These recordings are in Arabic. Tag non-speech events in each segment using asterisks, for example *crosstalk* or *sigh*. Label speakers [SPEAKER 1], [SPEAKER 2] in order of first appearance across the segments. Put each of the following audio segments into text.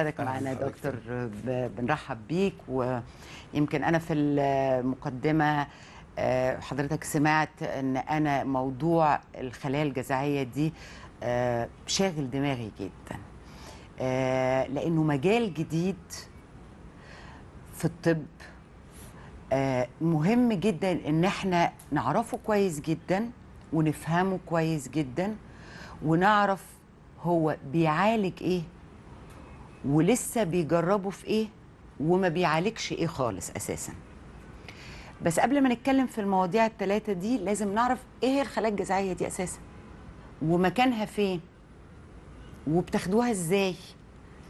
[SPEAKER 1] حضرتك معنا دكتور بنرحب بيك ويمكن انا في المقدمه آه، حضرتك سمعت ان انا موضوع الخلايا الجذعيه دي آه، شاغل دماغي جدا آه، لانه مجال جديد في الطب مهم جدا ان احنا نعرفه كويس جدا ونفهمه كويس جدا ونعرف هو بيعالج ايه ولسه بيجربوا في ايه وما بيعالجش ايه خالص اساسا بس قبل ما نتكلم في المواضيع الثلاثه دي لازم نعرف ايه هي الخلايا الجذعيه دي اساسا ومكانها فين وبتاخدوها ازاي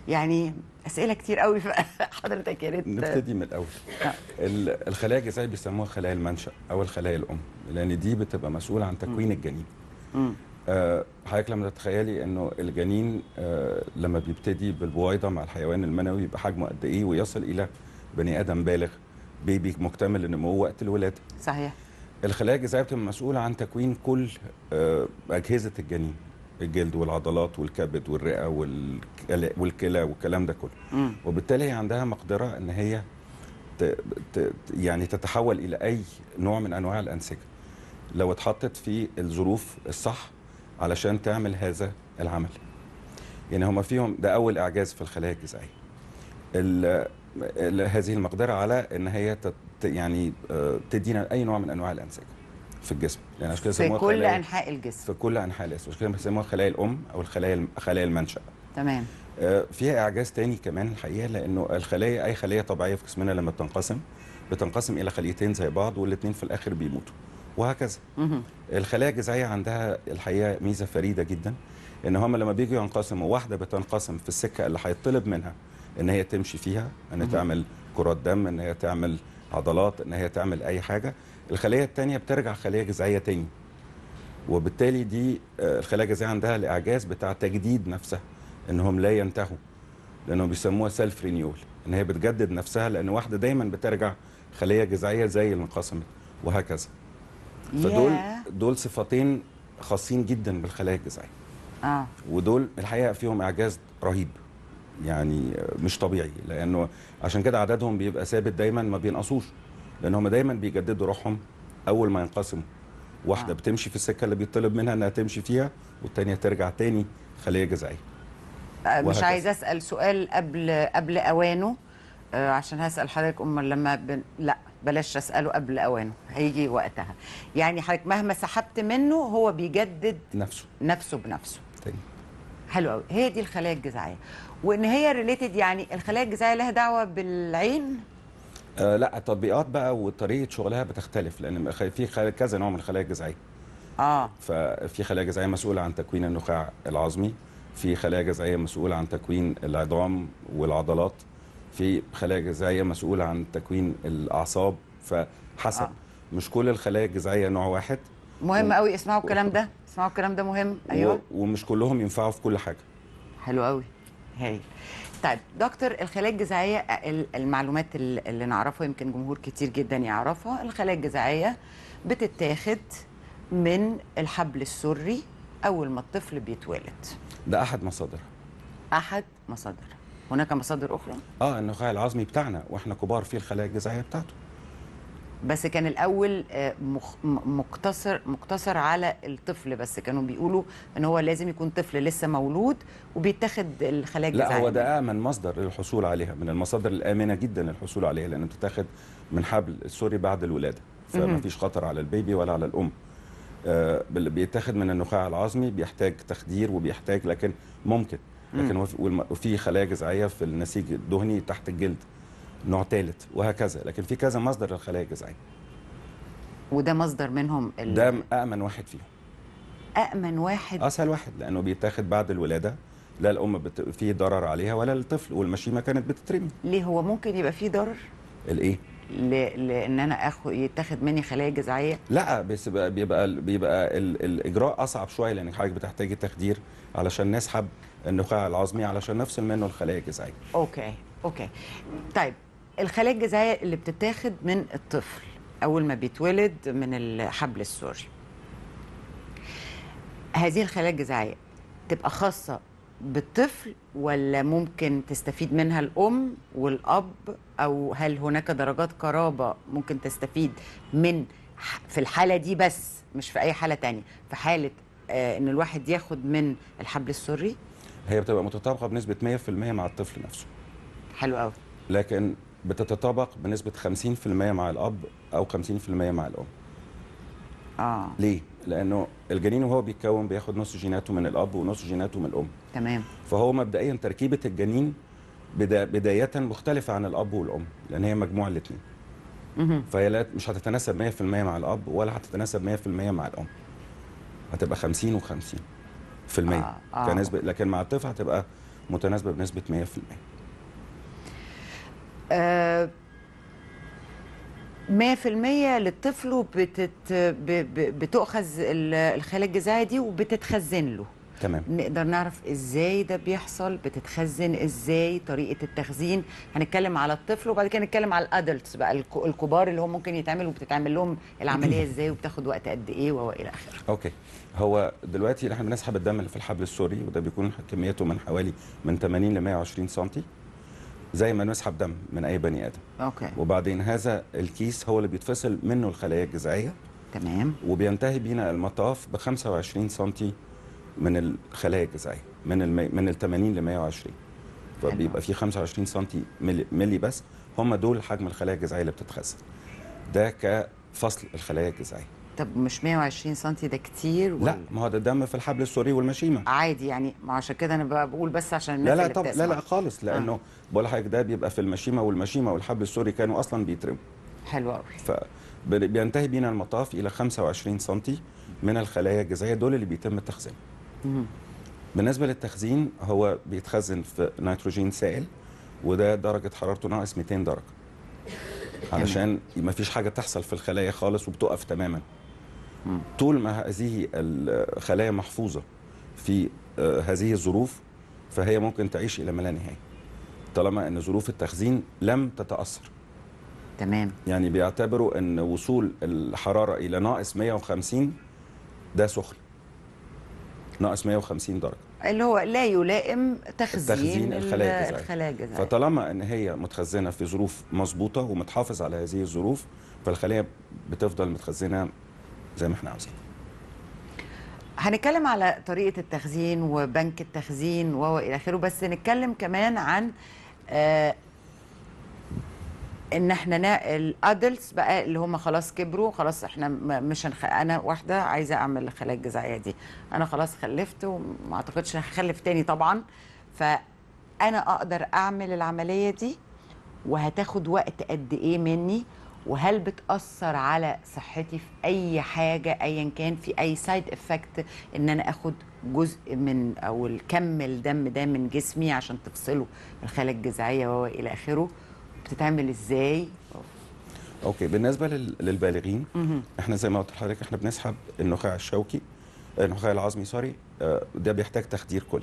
[SPEAKER 1] يعني اسئله كتير قوي *laughs* حضرتك يا ريت نبتدي من الاول آه.
[SPEAKER 2] الخلايا الجذعيه بيسموها خلايا المنشا او الخلايا الام لان دي بتبقى مسؤوله عن تكوين الجنين آه، حضرتك لما تتخيلي انه الجنين آه، لما بيبتدي بالبويضه مع الحيوان المنوي يبقى حجمه قد ايه ويصل الى بني ادم بالغ بيبي مكتمل النمو وقت الولاده صحيح الخلايا الجذعيه بتبقى مسؤوله عن تكوين كل آه، اجهزه الجنين الجلد والعضلات والكبد والرئه والكلى والكلام ده كله م. وبالتالي هي عندها مقدره ان هي يعني تتحول الى اي نوع من انواع الانسجه لو اتحطت في الظروف الصح علشان تعمل هذا العمل يعني هما فيهم ده أول إعجاز في الخلايا الجذعية هذه المقدرة على إن هي تت يعني آه، تدينا أي نوع من أنواع الأمساك في الجسم يعني عشان كده في كل أنحاء الجسم في كل أنحاء الجسم عشان كده بنسميها خلايا الأم أو الخلايا خلايا المنشأ تمام آه، فيها إعجاز تاني كمان الحقيقة لأنه الخلايا أي خلية طبيعية في جسمنا لما بتنقسم بتنقسم إلى خليتين زي بعض والاثنين في الآخر بيموتوا وهكذا الخلايا الجذعيه عندها الحقيقه ميزه فريده جدا ان هم لما بيجوا ينقسموا واحده بتنقسم في السكه اللي هيطلب منها ان هي تمشي فيها ان تعمل كرات دم ان هي تعمل عضلات ان هي تعمل اي حاجه الخليه الثانيه بترجع خليه جذعيه تاني وبالتالي دي آه، الخلايا الجذعيه عندها الاعجاز بتاع تجديد نفسها انهم لا ينتهوا لانهم بيسموها سيلف رينيول ان هي بتجدد نفسها لان واحده دايما بترجع خليه جذعيه زي اللي انقسمت وهكذا فدول دول صفتين خاصين جدا بالخلايا الجذعيه اه ودول الحقيقه فيهم اعجاز رهيب يعني مش طبيعي لانه عشان كده عددهم بيبقى ثابت دايما ما بينقصوش لان هم دايما بيجددوا روحهم اول ما ينقسموا واحده آه. بتمشي في السكه اللي بيطلب منها انها تمشي فيها والتانيه ترجع تاني خليه جذعيه
[SPEAKER 1] آه، مش عايز اسال سؤال قبل قبل اوانه آه، عشان هسال حضرتك امال لما بن... لا بلاش اساله قبل اوانه هيجي وقتها يعني حضرتك مهما سحبت منه هو بيجدد نفسه نفسه بنفسه تاني طيب. حلو قوي هي دي الخلايا الجذعيه وان هي ريليتد يعني الخلايا الجذعيه لها دعوه بالعين
[SPEAKER 2] آه لا التطبيقات بقى وطريقه شغلها بتختلف لان في كذا نوع من الخلايا الجذعيه اه ففي خلايا جذعيه مسؤوله عن تكوين النخاع العظمي في خلايا جذعيه مسؤوله عن تكوين العظام والعضلات في خلايا جذعيه مسؤوله عن تكوين الاعصاب فحسب آه. مش كل الخلايا الجذعيه نوع واحد
[SPEAKER 1] مهم و... قوي اسمعوا الكلام ده اسمعوا الكلام ده مهم ايوه و...
[SPEAKER 2] ومش كلهم ينفعوا في كل حاجه
[SPEAKER 1] حلو قوي هايل طيب دكتور الخلايا الجذعيه المعلومات اللي نعرفها يمكن جمهور كتير جدا يعرفها الخلايا الجذعيه بتتاخد من الحبل السري اول ما الطفل بيتولد ده احد مصادرها احد مصادرها هناك مصادر اخرى
[SPEAKER 2] اه النخاع العظمي بتاعنا واحنا كبار في الخلايا الجذعيه بتاعته
[SPEAKER 1] بس كان الاول آه، مقتصر مقتصر على الطفل بس كانوا بيقولوا ان هو لازم يكون طفل لسه مولود وبيتاخد الخلايا الجذعيه لا هو
[SPEAKER 2] ده امن مصدر للحصول عليها من المصادر الامنه جدا للحصول عليها لان بتتاخد من حبل سوري بعد الولاده فما فيش خطر على البيبي ولا على الام آه، بيتاخد من النخاع العظمي بيحتاج تخدير وبيحتاج لكن ممكن لكن وفي خلايا جذعيه في النسيج الدهني تحت الجلد نوع ثالث وهكذا لكن في كذا مصدر للخلايا الجذعيه
[SPEAKER 1] وده مصدر منهم ال... ده
[SPEAKER 2] امن واحد فيهم
[SPEAKER 1] امن واحد اسهل
[SPEAKER 2] واحد لانه بيتاخد بعد الولاده لا الام بت... فيه ضرر عليها ولا الطفل والمشيمه كانت بتترمي
[SPEAKER 1] ليه هو ممكن يبقى فيه ضرر الايه ل... لان انا اخو يتاخد مني خلايا جذعيه
[SPEAKER 2] لا بس بيبقى, بيبقى ال... الاجراء اصعب شويه لان حضرتك بتحتاجي تخدير علشان نسحب النخاع العظمي علشان نفصل منه الخلايا الجذعيه
[SPEAKER 1] اوكي اوكي طيب الخلايا الجذعيه اللي بتتاخد من الطفل اول ما بيتولد من الحبل السوري هذه الخلايا الجذعيه تبقى خاصه بالطفل ولا ممكن تستفيد منها الام والاب او هل هناك درجات قرابه ممكن تستفيد من في الحاله دي بس مش في اي حاله تانية في حاله آه، ان الواحد ياخد من الحبل السري
[SPEAKER 2] هي بتبقى متطابقه بنسبه 100% مع الطفل نفسه حلو قوي لكن بتتطابق بنسبه 50% مع الاب او 50% مع الام اه ليه لانه الجنين وهو بيتكون بياخد نص جيناته من الاب ونص جيناته من الام تمام فهو مبدئيا تركيبه الجنين بدا بدايه مختلفه عن الاب والام لان هي مجموعه الاثنين فهي لا مش هتتناسب 100% مع الاب ولا هتتناسب 100% مع الام هتبقى 50 و50 في المية آه. آه. كنسبة لكن مع الطفل هتبقى متناسبة بنسبة 100%
[SPEAKER 1] آه المية للطفل وبتت... ب... ب... بتأخذ الخلايا الجذعيه دي وبتتخزن له تمام. نقدر نعرف ازاي ده بيحصل بتتخزن ازاي طريقه التخزين هنتكلم على الطفل وبعد كده نتكلم على الادلتس بقى الكبار اللي هم ممكن يتعملوا وبتتعمل لهم العمليه *clears throat* ازاي وبتاخد وقت قد ايه والى اخره
[SPEAKER 2] اوكي هو دلوقتي احنا بنسحب الدم اللي في الحبل السوري وده بيكون كميته من حوالي من 80 ل 120 سم زي ما نسحب دم من اي بني ادم اوكي وبعدين هذا الكيس هو اللي بيتفصل منه الخلايا الجذعيه تمام وبينتهي بينا المطاف ب 25 سم من الخلايا الجذعيه من من ال 80 ل 120 فبيبقى في 25 سم ملي... ملي بس هم دول حجم الخلايا الجذعيه اللي بتتخزن ده كفصل الخلايا الجذعيه
[SPEAKER 1] طب مش 120 سم ده كتير ولا لا ما هو ده الدم في الحبل السوري والمشيمه عادي يعني ما عشان كده انا بقول بس عشان الناس لا لا طب لا لا
[SPEAKER 2] خالص آه. لانه آه. بقول لحضرتك ده بيبقى في المشيمه والمشيمه والحبل السوري كانوا اصلا بيترموا حلو قوي ف بينتهي بينا المطاف الى 25 سم من الخلايا الجذعيه دول اللي بيتم تخزينهم بالنسبه للتخزين هو بيتخزن في نيتروجين سائل وده درجه حرارته ناقص 200 درجه علشان ما فيش حاجه تحصل في الخلايا خالص وبتقف تماما طول ما هذه الخلايا محفوظه في آه، هذه الظروف فهي ممكن تعيش الى ما لا نهايه طالما ان ظروف التخزين لم تتاثر تمام يعني بيعتبروا ان وصول الحراره الى ناقص 150 ده سخن ناقص 150 درجه
[SPEAKER 1] اللي هو لا يلائم تخزين, تخزين الخلايا الجذعيه الخلايا
[SPEAKER 2] فطالما ان هي متخزنه في ظروف مظبوطه ومتحافظ على هذه الظروف فالخلايا بتفضل متخزنه زي ما احنا عاوزين
[SPEAKER 1] هنتكلم على طريقه التخزين وبنك التخزين والى اخره بس نتكلم كمان عن آه، ان احنا ادلتس بقى اللي هم خلاص كبروا خلاص احنا مش هنخ... انا واحده عايزه اعمل الخلايا الجذعيه دي انا خلاص خلفت وما اعتقدش هخلف تاني طبعا فانا اقدر اعمل العمليه دي وهتاخد وقت قد ايه مني وهل بتاثر على صحتي في اي حاجه ايا كان في اي سايد افكت ان انا اخد جزء من او الكم الدم ده من جسمي عشان تفصله الخلايا الجذعيه والى اخره بتتعمل ازاي
[SPEAKER 2] اوكي بالنسبه للبالغين احنا زي ما قلت لحضرتك احنا بنسحب النخاع الشوكي النخاع العظمي سوري آه، ده بيحتاج تخدير كلي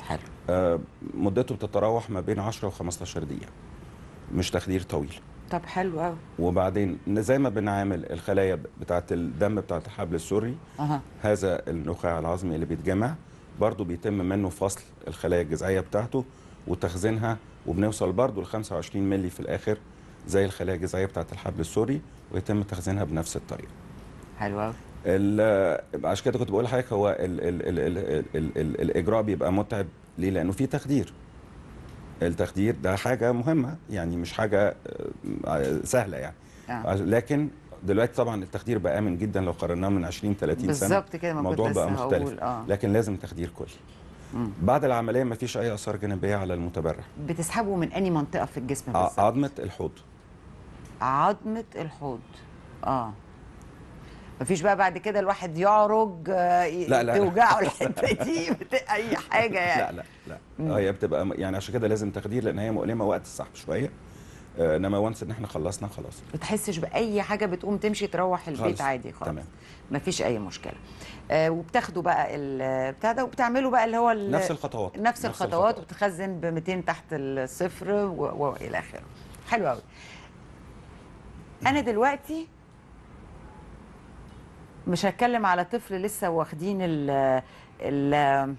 [SPEAKER 2] حلو آه، مدته بتتراوح ما بين 10 و 15 دقيقه مش تخدير طويل
[SPEAKER 1] طب حلو قوي
[SPEAKER 2] وبعدين زي ما بنعامل الخلايا بتاعه الدم بتاعه الحبل السري أه. هذا النخاع العظمي اللي بيتجمع برضه بيتم منه فصل الخلايا الجذعيه بتاعته وتخزينها وبنوصل برضه ل 25 مللي في الاخر زي الخلايا الجذعيه بتاعت الحبل السوري ويتم تخزينها بنفس الطريقه. حلو قوي. آه، عشان كده كنت بقول لحضرتك هو الـ الـ الـ الـ الـ الـ الـ الاجراء بيبقى متعب ليه؟ لانه في تخدير. التخدير ده حاجه مهمه يعني مش حاجه آه، آه، سهله يعني. آه. لكن دلوقتي طبعا التخدير بقى امن جدا لو قارناه من 20 30 سنه بالظبط كده الموضوع بقى مختلف آه. لكن لازم تخدير كلي. بعد العمليه ما فيش اي اثار جانبيه على المتبرع
[SPEAKER 1] بتسحبه من اي منطقه في الجسم بالظبط عظمه الحوض عظمه الحوض اه مفيش بقى بعد كده الواحد يعرج آه، لا لا توجعه *laughs* الحته دي اي حاجه يعني
[SPEAKER 2] لا لا لا آه، هي بتبقى يعني عشان كده لازم تخدير لان هي مؤلمه وقت السحب شويه آه، انما وانس ان احنا خلصنا خلاص
[SPEAKER 1] ما تحسش باي حاجه بتقوم تمشي تروح البيت خلص. عادي خالص تمام مفيش اي مشكله آه وبتاخدوا بقى البتاع ده وبتعملوا بقى اللي هو نفس الخطوات نفس, نفس الخطوات, الخطوات. وبتخزن ب 200 تحت الصفر والى اخره حلو قوي انا دلوقتي مش هتكلم على طفل لسه واخدين ال ال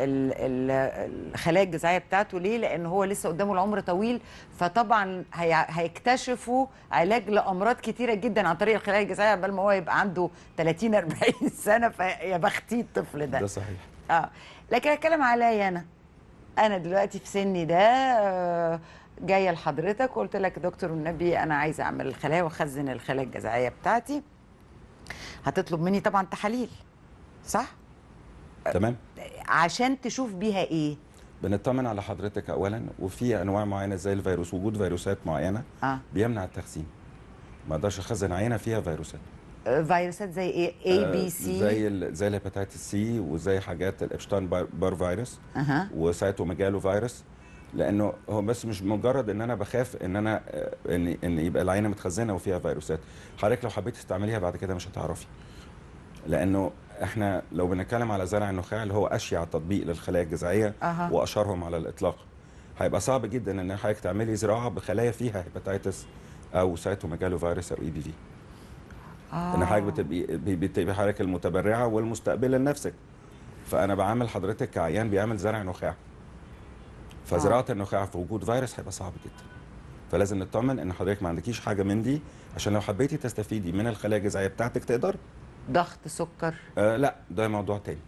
[SPEAKER 1] الخلايا الجذعيه بتاعته ليه لان هو لسه قدامه العمر طويل فطبعا هيكتشفوا علاج لامراض كتيره جدا عن طريق الخلايا الجذعيه بل ما هو يبقى عنده 30 40 *laughs* سنه فيا بختي الطفل ده ده صحيح اه لكن هتكلم عليا انا انا دلوقتي في سني ده آه، جايه لحضرتك وقلت لك دكتور النبي انا عايزه اعمل الخلايا واخزن الخلايا الجذعيه بتاعتي هتطلب مني طبعا تحاليل صح تمام عشان تشوف بيها ايه
[SPEAKER 2] بنطمن على حضرتك اولا وفي انواع معينه زي الفيروس وجود فيروسات معينه آه. بيمنع التخزين ما اقدرش اخزن عينه فيها فيروسات
[SPEAKER 1] آه، فيروسات زي ايه اي بي سي زي
[SPEAKER 2] زي الهباتات سي وزي حاجات الابشتاين بار فيروس اها وسايتوميجالو فيروس لانه هو بس مش مجرد ان انا بخاف ان انا آه، ان ان يبقى العينه متخزنه وفيها فيروسات حضرتك لو حبيتي تستعمليها بعد كده مش هتعرفي لانه احنا لو بنتكلم على زرع النخاع اللي هو اشيع تطبيق للخلايا الجذعيه واشهرهم على الاطلاق هيبقى صعب جدا ان حضرتك تعملي زراعه بخلايا فيها هيباتيتس او سيتوميجالو فيروس او اي بي في آه. ان حضرتك بتبقي بتبقي حضرتك المتبرعه والمستقبله لنفسك فانا بعامل حضرتك كعيان بيعمل زرع نخاع فزراعه آه. النخاع في وجود فيروس هيبقى صعب جدا فلازم نطمن ان حضرتك ما عندكيش حاجه من دي عشان لو حبيتي تستفيدي من الخلايا الجذعيه بتاعتك تقدر ضغط سكر آه لا ده موضوع تاني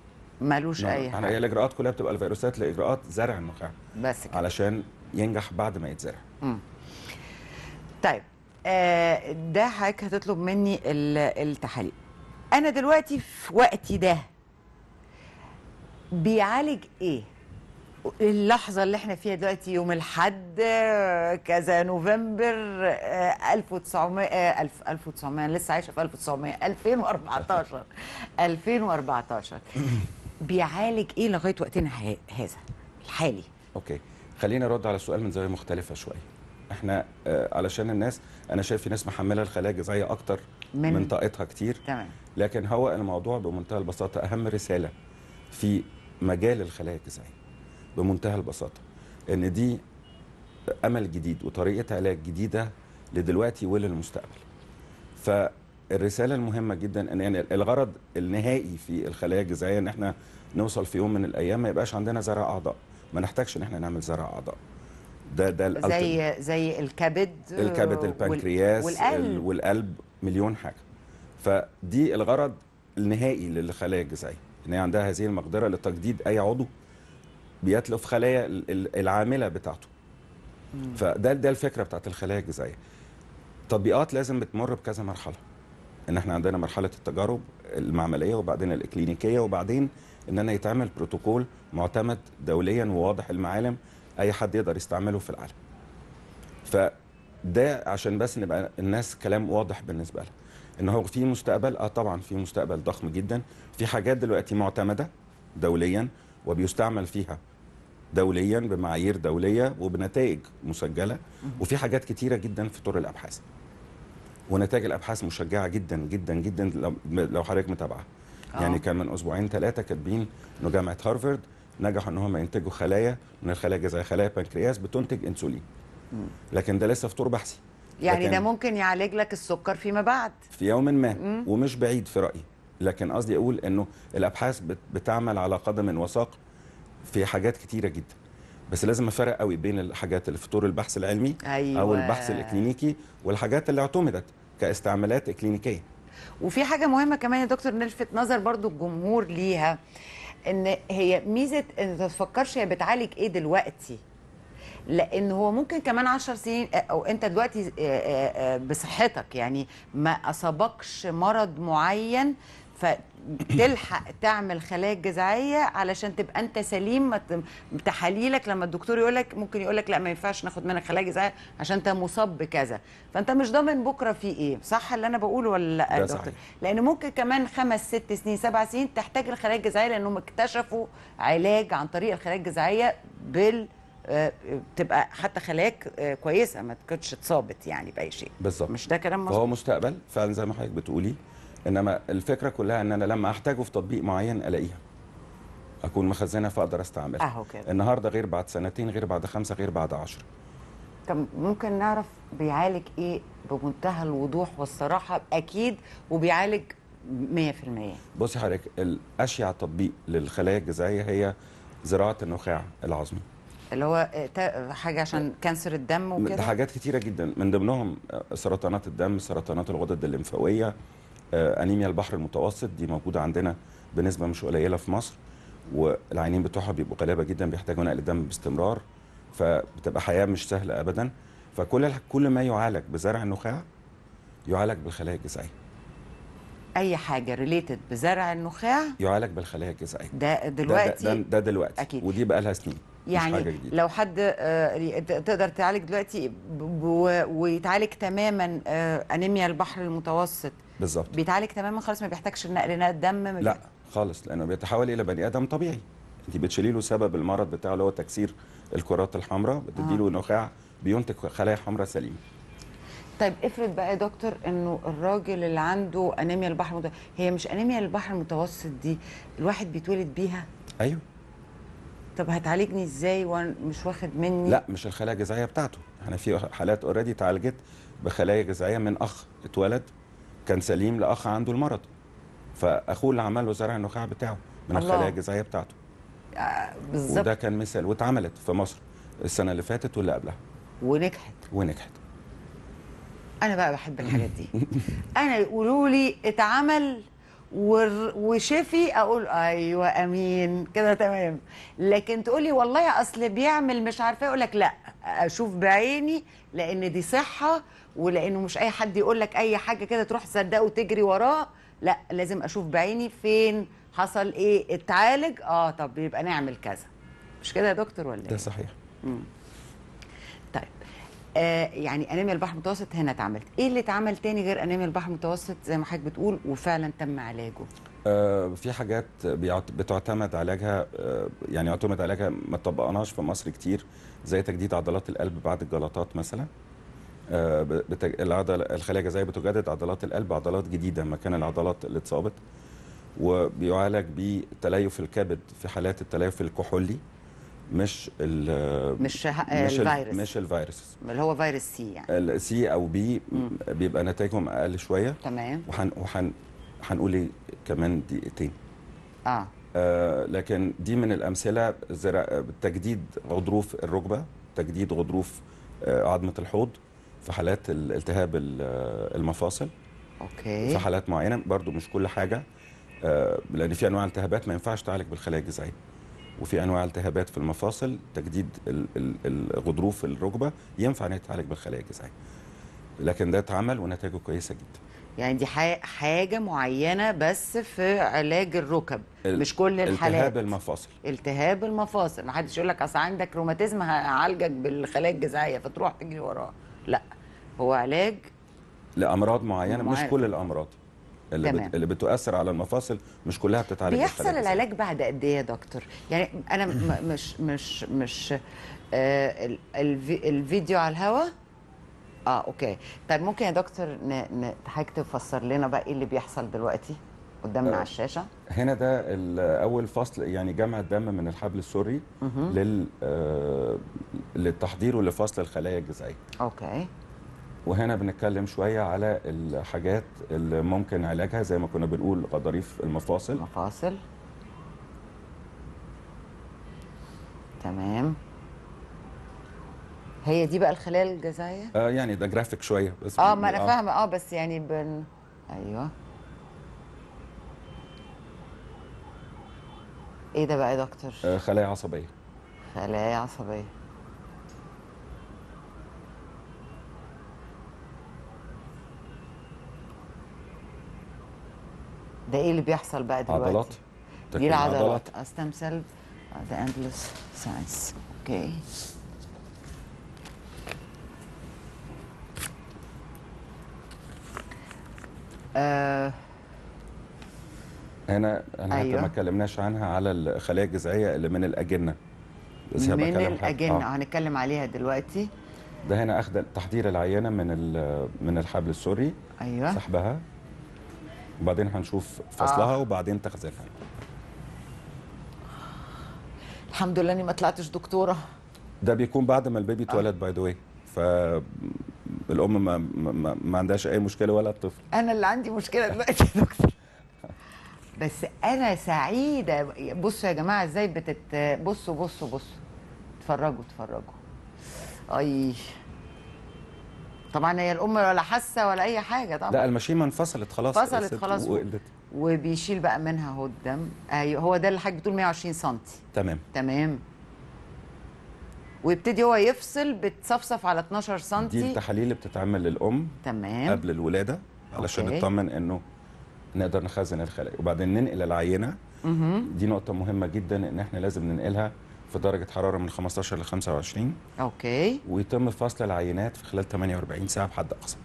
[SPEAKER 1] مالوش نعم. اي يعني حاجه يعني
[SPEAKER 2] الاجراءات كلها بتبقى الفيروسات لاجراءات زرع النخاع بس كده علشان ينجح بعد ما يتزرع
[SPEAKER 1] مم. طيب آه ده حضرتك هتطلب مني التحاليل انا دلوقتي في وقتي ده بيعالج ايه اللحظة اللي احنا فيها دلوقتي يوم الحد كذا نوفمبر 1900 آه، 1900 آه، انا لسه عايشة في 1900 2014 2014 بيعالج ايه لغاية وقتنا هذا الحالي؟ اوكي خلينا ارد على
[SPEAKER 2] السؤال من زاوية مختلفة شوية احنا آه، علشان الناس انا شايف في ناس محملة الخلايا الجذعية اكتر من, من طاقتها كتير تمام لكن هو الموضوع بمنتهى البساطة اهم رسالة في مجال الخلايا الجذعية بمنتهى البساطه ان دي امل جديد وطريقه علاج جديده لدلوقتي وللمستقبل فالرساله المهمه جدا ان يعني الغرض النهائي في الخلايا الجذعيه ان احنا نوصل في يوم من الايام ما يبقاش عندنا زرع اعضاء ما نحتاجش ان احنا نعمل زرع اعضاء ده ده زي
[SPEAKER 1] زي الكبد الكبد البنكرياس والقلب,
[SPEAKER 2] والقلب مليون حاجه فدي الغرض النهائي للخلايا الجذعيه ان هي عندها هذه المقدره لتجديد اي عضو بيتلف خلايا العامله بتاعته مم. فده ده الفكره بتاعت الخلايا الجذعيه تطبيقات لازم بتمر بكذا مرحله ان احنا عندنا مرحله التجارب المعمليه وبعدين الاكلينيكيه وبعدين ان انا يتعمل بروتوكول معتمد دوليا وواضح المعالم اي حد يقدر يستعمله في العالم فده عشان بس نبقى الناس كلام واضح بالنسبه لها ان هو في مستقبل اه طبعا في مستقبل ضخم جدا في حاجات دلوقتي معتمده دوليا وبيستعمل فيها دوليا بمعايير دوليه وبنتائج مسجله وفي حاجات كتيره جدا في طور الابحاث ونتائج الابحاث مشجعه جدا جدا جدا لو حضرتك متابعه يعني آه. كان من اسبوعين ثلاثه كاتبين انه جامعه هارفرد نجحوا ان هم ينتجوا خلايا من الخلايا زي خلايا البنكرياس بتنتج انسولين لكن ده لسه في طور بحثي يعني ده
[SPEAKER 1] ممكن يعالج لك السكر فيما بعد
[SPEAKER 2] في يوم ما مم. ومش بعيد في رايي لكن قصدي اقول انه الابحاث بتعمل على قدم وساق في حاجات كتيره جدا بس لازم افرق قوي بين الحاجات اللي في طور البحث العلمي أيوة. او البحث الاكلينيكي والحاجات اللي اعتمدت كاستعمالات اكلينيكيه
[SPEAKER 1] وفي حاجه مهمه كمان يا دكتور نلفت نظر برضو الجمهور ليها ان هي ميزه ان تفكرش هي بتعالج ايه دلوقتي لان هو ممكن كمان 10 سنين او انت دلوقتي بصحتك يعني ما اصابكش مرض معين فتلحق تعمل خلايا جذعيه علشان تبقى انت سليم تحاليلك لما الدكتور يقول لك ممكن يقول لك لا ما ينفعش ناخد منك خلايا جذعيه عشان انت مصاب بكذا فانت مش ضامن بكره في ايه صح اللي انا بقوله ولا لا يا دكتور لان ممكن كمان خمس ست سنين سبع سنين تحتاج الخلايا الجذعيه لانهم اكتشفوا علاج عن طريق الخلايا الجذعيه بال آه، تبقى حتى خلاياك آه، كويسه ما تكونش اتصابت يعني باي شيء بالظبط مش ده كلام مظبوط
[SPEAKER 2] هو مستقبل فعلا زي ما حضرتك بتقولي انما الفكره كلها ان انا لما احتاجه في تطبيق معين الاقيها اكون مخزنها فاقدر استعملها اهو كده النهارده غير بعد سنتين غير بعد خمسه غير بعد
[SPEAKER 1] عشرة طب ممكن نعرف بيعالج ايه بمنتهى الوضوح والصراحه اكيد وبيعالج 100%
[SPEAKER 2] بصي حضرتك الاشيع تطبيق للخلايا الجذعيه هي زراعه النخاع العظمي
[SPEAKER 1] اللي هو آه، حاجه عشان كانسر الدم وكده حاجات
[SPEAKER 2] كتيره جدا من ضمنهم آه، سرطانات الدم سرطانات الغدد الليمفاويه آه، انيميا البحر المتوسط دي موجوده عندنا بنسبه مش قليله في مصر والعينين بتوعها بيبقوا غلابه جدا بيحتاجوا نقل الدم باستمرار فبتبقى حياه مش سهله ابدا فكل كل ما يعالج بزرع النخاع يعالج بالخلايا الجذعيه
[SPEAKER 1] اي حاجه ريليتد بزرع النخاع
[SPEAKER 2] يعالج بالخلايا الجذعيه
[SPEAKER 1] ده دلوقتي ده,
[SPEAKER 2] ده, ده دلوقتي أكيد. ودي بقى لها سنين يعني مش حاجة جديدة.
[SPEAKER 1] لو حد آه، تقدر تعالج دلوقتي ويتعالج تماما آه، انيميا البحر المتوسط بالظبط بيتعالج تماما خالص ما بيحتاجش نقل دم لا
[SPEAKER 2] خالص لانه بيتحول الى بني ادم طبيعي انت بتشيلي له سبب المرض بتاعه اللي هو تكسير الكرات الحمراء بتدي له آه. نخاع بينتج خلايا حمراء سليمه
[SPEAKER 1] طيب افرض بقى يا دكتور انه الراجل اللي عنده انيميا البحر المتوسط هي مش انيميا البحر المتوسط دي الواحد بيتولد بيها ايوه طب هتعالجني ازاي وانا مش واخد مني لا
[SPEAKER 2] مش الخلايا الجذعيه بتاعته احنا في حالات اوريدي اتعالجت بخلايا جذعيه من اخ اتولد كان سليم لاخ عنده المرض فاخوه اللي عمله زرع النخاع بتاعه من الله. الخلايا الجذعيه بتاعته
[SPEAKER 1] آه، بالظبط وده
[SPEAKER 2] كان مثال واتعملت في مصر السنه اللي فاتت
[SPEAKER 1] واللي قبلها ونجحت ونجحت انا بقى بحب الحاجات دي انا يقولوا لي اتعمل وشفي اقول ايوه امين كده تمام لكن تقولي والله اصل بيعمل مش عارفه اقول لك لا اشوف بعيني لان دي صحه ولانه مش اي حد يقول لك اي حاجه كده تروح تصدقه وتجري وراه لا لازم اشوف بعيني فين حصل ايه اتعالج اه طب يبقى نعمل كذا مش كده يا دكتور ولا ده إيه؟
[SPEAKER 2] صحيح مم.
[SPEAKER 1] طيب آه يعني انيميا البحر المتوسط هنا اتعملت ايه اللي اتعمل تاني غير انيميا البحر المتوسط زي ما حضرتك بتقول وفعلا تم علاجه آه، في حاجات بتعتمد
[SPEAKER 2] علاجها آه، يعني يعتمد علاجها ما طبقناش في مصر كتير زي تجديد عضلات القلب بعد الجلطات مثلا آه، العضله الخلايا الجذعيه بتجدد عضلات القلب عضلات جديده مكان العضلات اللي اتصابت وبيعالج بتليف الكبد في حالات التليف الكحولي مش ال مش آه، مش الفيروس مش
[SPEAKER 1] الفيروس اللي هو فيروس سي يعني
[SPEAKER 2] السي او بي بيبقى نتائجهم اقل شويه تمام وحن وحن هنقول ايه كمان دقيقتين آه. اه لكن دي من الامثله تجديد غضروف الركبه تجديد غضروف آه عظمه الحوض في حالات التهاب المفاصل اوكي في حالات معينه برضو مش كل حاجه آه، لان في انواع التهابات ما ينفعش تعالج بالخلايا الجذعيه وفي انواع التهابات في المفاصل تجديد الغضروف الركبه ينفع انها تتعالج بالخلايا الجذعيه لكن ده اتعمل ونتائجه كويسه جدا
[SPEAKER 1] يعني دي حاجه معينه بس في علاج الركب مش كل الحالات التهاب المفاصل التهاب المفاصل ما حدش يقول لك اصل عندك روماتيزم هعالجك بالخلايا الجذعيه فتروح تجري وراه
[SPEAKER 2] لا هو علاج لامراض معينه مش كل الامراض اللي, تمام. اللي بتؤثر على المفاصل مش كلها بتتعالج بيحصل العلاج
[SPEAKER 1] بعد قد ايه يا دكتور يعني انا مش مش مش آه الفيديو على الهوا اه اوكي طيب ممكن يا دكتور حضرتك تفسر لنا بقى ايه اللي بيحصل دلوقتي قدامنا آه. على الشاشه
[SPEAKER 2] هنا ده اول فصل يعني جمع الدم من الحبل السري لل آه للتحضير ولفصل الخلايا الجذعيه اوكي وهنا بنتكلم شويه على الحاجات اللي ممكن علاجها زي ما كنا بنقول غضاريف المفاصل مفاصل تمام
[SPEAKER 1] هي دي بقى الخلايا الجذعيه
[SPEAKER 2] آه يعني ده جرافيك شويه بس اه ما انا آه. فاهمه
[SPEAKER 1] اه بس يعني بن ايوه ايه ده بقى يا دكتور آه، خلايا عصبيه خلايا عصبيه ده ايه اللي بيحصل بقى دلوقتي عضلات دي العضلات استم سيل ذا اندلس ساينس اوكي
[SPEAKER 2] هنا انا أيوة. حتى ما اتكلمناش عنها على الخلايا الجذعيه اللي من الاجنه بس من الاجنه
[SPEAKER 1] آه. هنتكلم عليها دلوقتي
[SPEAKER 2] ده هنا اخذ تحضير العينه من من الحبل السوري أيوة. سحبها وبعدين هنشوف فصلها آه. وبعدين تخزينها
[SPEAKER 1] الحمد لله اني ما طلعتش دكتوره
[SPEAKER 2] ده بيكون بعد ما البيبي اتولد آه. باي ذا واي ف الام ما, ما, ما عندهاش اي مشكله ولا الطفل
[SPEAKER 1] انا اللي عندي مشكله دلوقتي يا دكتور بس انا سعيده بصوا يا جماعه ازاي بتت بصوا بصوا بصوا اتفرجوا اتفرجوا اي طبعا هي الام ولا حاسه ولا اي حاجه طبعا لا المشيمه انفصلت خلاص انفصلت خلاص وقلت وبيشيل بقى منها هو الدم ايوه هو ده اللي حضرتك بتقول 120 سم تمام تمام ويبتدي هو يفصل بتصفصف على 12 سم دي التحاليل
[SPEAKER 2] اللي بتتعمل للام تمام قبل الولاده علشان نطمن انه نقدر نخزن الخلايا وبعدين ننقل العينه دي نقطه مهمه جدا ان احنا لازم ننقلها في درجه حراره من 15 ل 25
[SPEAKER 1] اوكي
[SPEAKER 2] ويتم فصل العينات في خلال 48 ساعه بحد اقصى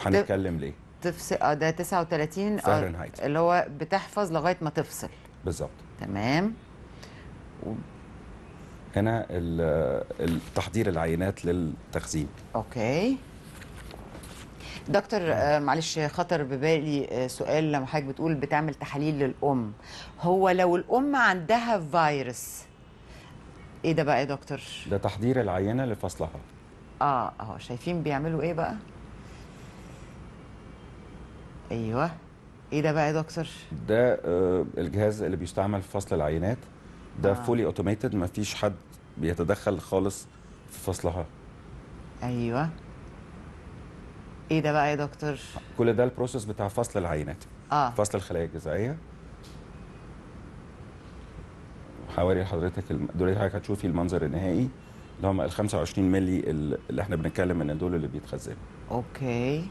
[SPEAKER 2] هنتكلم ليه
[SPEAKER 1] تفصل اه ده 39 آه، فهرنهايت اللي هو بتحفظ لغايه ما تفصل
[SPEAKER 2] بالظبط تمام و... هنا تحضير العينات للتخزين اوكي
[SPEAKER 1] دكتور آه، معلش خطر ببالي آه، سؤال لما حضرتك بتقول بتعمل تحاليل للام هو لو الام عندها فيروس ايه ده بقى يا دكتور
[SPEAKER 2] ده تحضير العينه لفصلها
[SPEAKER 1] اه اهو شايفين بيعملوا ايه بقى ايوه ايه ده بقى يا دكتور
[SPEAKER 2] ده آه الجهاز اللي بيستعمل في فصل العينات ده آه. فولي اوتوميتد مفيش حد بيتدخل خالص في فصلها
[SPEAKER 1] ايوه ايه ده بقى يا دكتور
[SPEAKER 2] كل ده البروسيس بتاع فصل العينات آه. فصل الخلايا الجذعيه حوالي حضرتك دلوقتي حضرتك هتشوفي المنظر النهائي اللي هم ال 25 مللي اللي احنا بنتكلم ان دول اللي بيتخزنوا
[SPEAKER 1] اوكي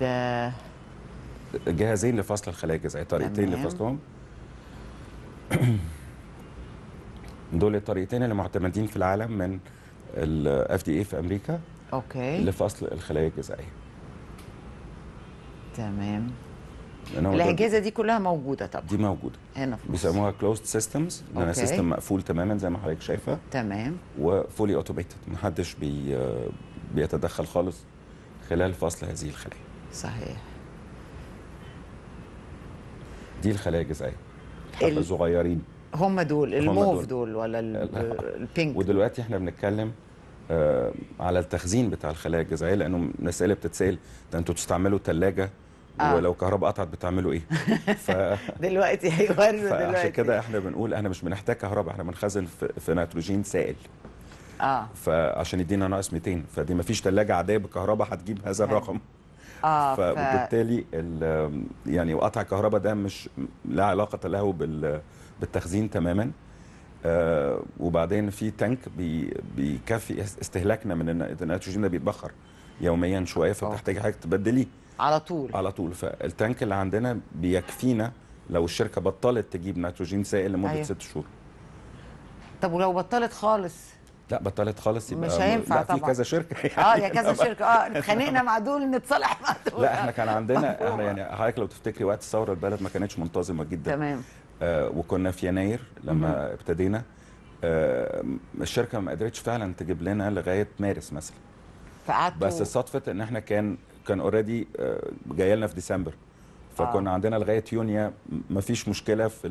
[SPEAKER 1] ده
[SPEAKER 2] جهازين لفصل الخلايا الجذعيه طريقتين لفصلهم *clears throat* دول الطريقتين اللي معتمدين في العالم من الاف دي اي في امريكا اوكي لفصل الخلايا الجذعيه تمام الاجهزه
[SPEAKER 1] دي كلها موجوده طبعا دي موجوده هنا في
[SPEAKER 2] مصر بيسموها كلوزد سيستمز لان سيستم مقفول تماما زي ما حضرتك شايفه تمام وفولي اوتوميتد حدش بي بيتدخل خالص خلال فصل هذه الخلايا صحيح دي الخلايا الجذعيه الحبه الصغيرين
[SPEAKER 1] هم دول الموف دول, دول ولا البينك
[SPEAKER 2] ودلوقتي احنا بنتكلم آه، على التخزين بتاع الخلايا الجذعيه لانه مساله بتتسال ده انتوا بتستعملوا ثلاجه آه. ولو كهرباء قطعت بتعملوا ايه *laughs* ف...
[SPEAKER 1] دلوقتي هيورد أيوة، دلوقتي عشان
[SPEAKER 2] كده احنا بنقول احنا مش بنحتاج كهرباء احنا بنخزن في نيتروجين سائل اه فعشان يدينا ناقص 200 فدي ما فيش ثلاجه عاديه بالكهرباء هتجيب هذا الرقم
[SPEAKER 1] آه فبالتالي
[SPEAKER 2] ف... يعني وقطع الكهرباء ده مش لا علاقه له بال... بالتخزين تماما آه، وبعدين في تانك بيكفي استهلاكنا من النيتروجين ده بيتبخر يوميا شويه فبتحتاج آه. حاجه تبدليه على طول على طول فالتانك اللي عندنا بيكفينا لو الشركه بطلت تجيب نيتروجين سائل لمده أيه. ست شهور
[SPEAKER 1] طب ولو بطلت خالص
[SPEAKER 2] لا بطلت خالص يبقى مش هينفع لا طبعا في كذا شركه يعني *laughs* اه يا كذا شركه اه اتخانقنا
[SPEAKER 1] مع دول نتصالح مع دول لا احنا
[SPEAKER 2] كان عندنا احنا يعني حضرتك لو تفتكري وقت الثوره البلد ما كانتش منتظمه جدا تمام آه، وكنا في يناير لما ابتدينا آه، الشركه ما قدرتش فعلا تجيب لنا لغايه مارس مثلا فقعدت بس صدفه ان احنا كان كان اوريدي آه، جاي لنا في ديسمبر فكنا آه. عندنا لغايه يونيو فيش مشكله في